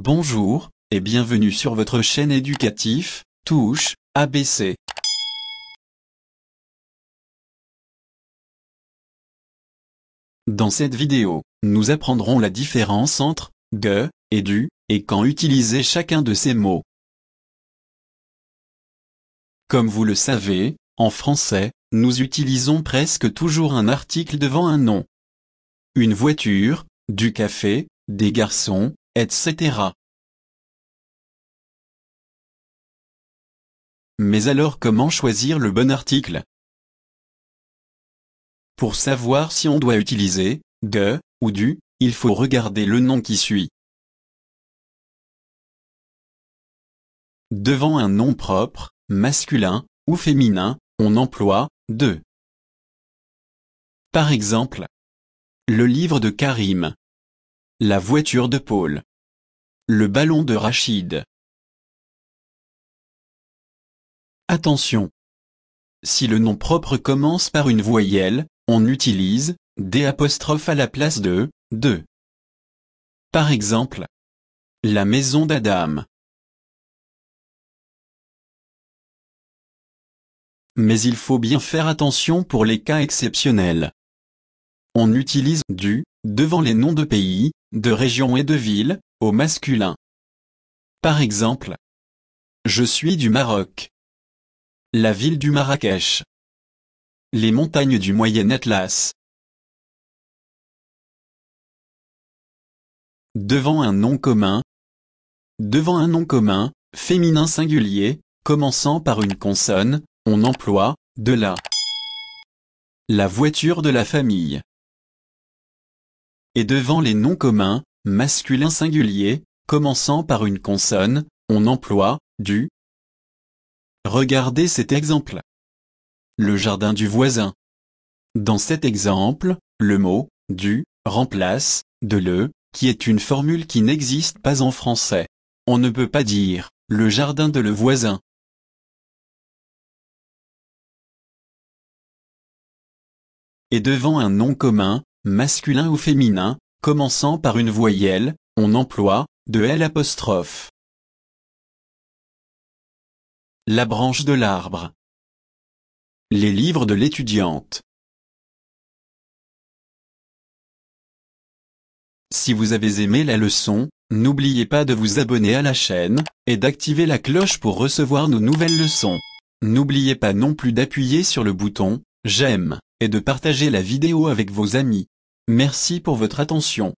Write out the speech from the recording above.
Bonjour, et bienvenue sur votre chaîne éducatif, touche, ABC. Dans cette vidéo, nous apprendrons la différence entre « de » et « du » et quand utiliser chacun de ces mots. Comme vous le savez, en français, nous utilisons presque toujours un article devant un nom. Une voiture, du café, des garçons, etc. Mais alors comment choisir le bon article Pour savoir si on doit utiliser « de » ou « du », il faut regarder le nom qui suit. Devant un nom propre, masculin ou féminin, on emploie « de ». Par exemple, le livre de Karim, la voiture de Paul. Le ballon de Rachid. Attention. Si le nom propre commence par une voyelle, on utilise D à la place de de. Par exemple, la maison d'Adam. Mais il faut bien faire attention pour les cas exceptionnels. On utilise du devant les noms de pays, de régions et de villes, au masculin. Par exemple, je suis du Maroc. La ville du Marrakech. Les montagnes du Moyen Atlas. Devant un nom commun. Devant un nom commun, féminin singulier, commençant par une consonne, on emploie de la. La voiture de la famille. Et devant les noms communs, masculin singulier, commençant par une consonne, on emploie du. Regardez cet exemple. Le jardin du voisin. Dans cet exemple, le mot du remplace de le, qui est une formule qui n'existe pas en français. On ne peut pas dire le jardin de le voisin. Et devant un nom commun, masculin ou féminin, Commençant par une voyelle, on emploie de L'. La branche de l'arbre. Les livres de l'étudiante. Si vous avez aimé la leçon, n'oubliez pas de vous abonner à la chaîne et d'activer la cloche pour recevoir nos nouvelles leçons. N'oubliez pas non plus d'appuyer sur le bouton « J'aime » et de partager la vidéo avec vos amis. Merci pour votre attention.